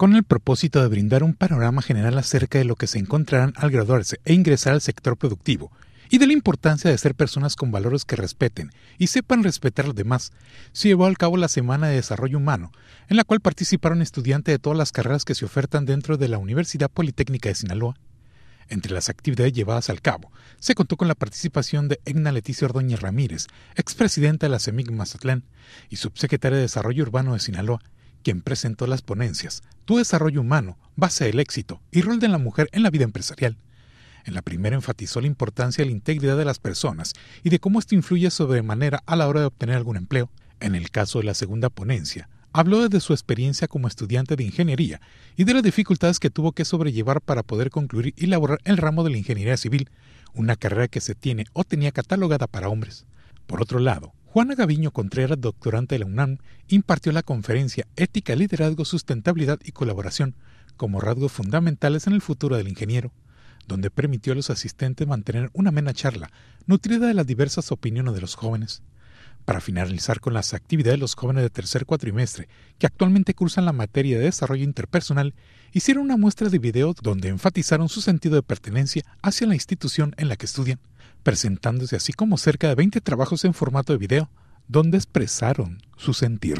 con el propósito de brindar un panorama general acerca de lo que se encontrarán al graduarse e ingresar al sector productivo, y de la importancia de ser personas con valores que respeten y sepan respetar a los demás, se llevó a cabo la Semana de Desarrollo Humano, en la cual participaron estudiantes de todas las carreras que se ofertan dentro de la Universidad Politécnica de Sinaloa. Entre las actividades llevadas al cabo, se contó con la participación de Egna Leticia Ordóñez Ramírez, expresidenta de la CEMIC Mazatlán y subsecretaria de Desarrollo Urbano de Sinaloa, quien presentó las ponencias Tu desarrollo humano, base del éxito y rol de la mujer en la vida empresarial. En la primera enfatizó la importancia de la integridad de las personas y de cómo esto influye sobremanera a la hora de obtener algún empleo. En el caso de la segunda ponencia, habló de su experiencia como estudiante de ingeniería y de las dificultades que tuvo que sobrellevar para poder concluir y elaborar el ramo de la ingeniería civil, una carrera que se tiene o tenía catalogada para hombres. Por otro lado, Juana Gaviño Contreras, doctorante de la UNAM, impartió la conferencia Ética, Liderazgo, Sustentabilidad y Colaboración como rasgos fundamentales en el futuro del ingeniero, donde permitió a los asistentes mantener una amena charla, nutrida de las diversas opiniones de los jóvenes. Para finalizar con las actividades de los jóvenes de tercer cuatrimestre, que actualmente cursan la materia de desarrollo interpersonal, hicieron una muestra de video donde enfatizaron su sentido de pertenencia hacia la institución en la que estudian presentándose así como cerca de 20 trabajos en formato de video, donde expresaron su sentir.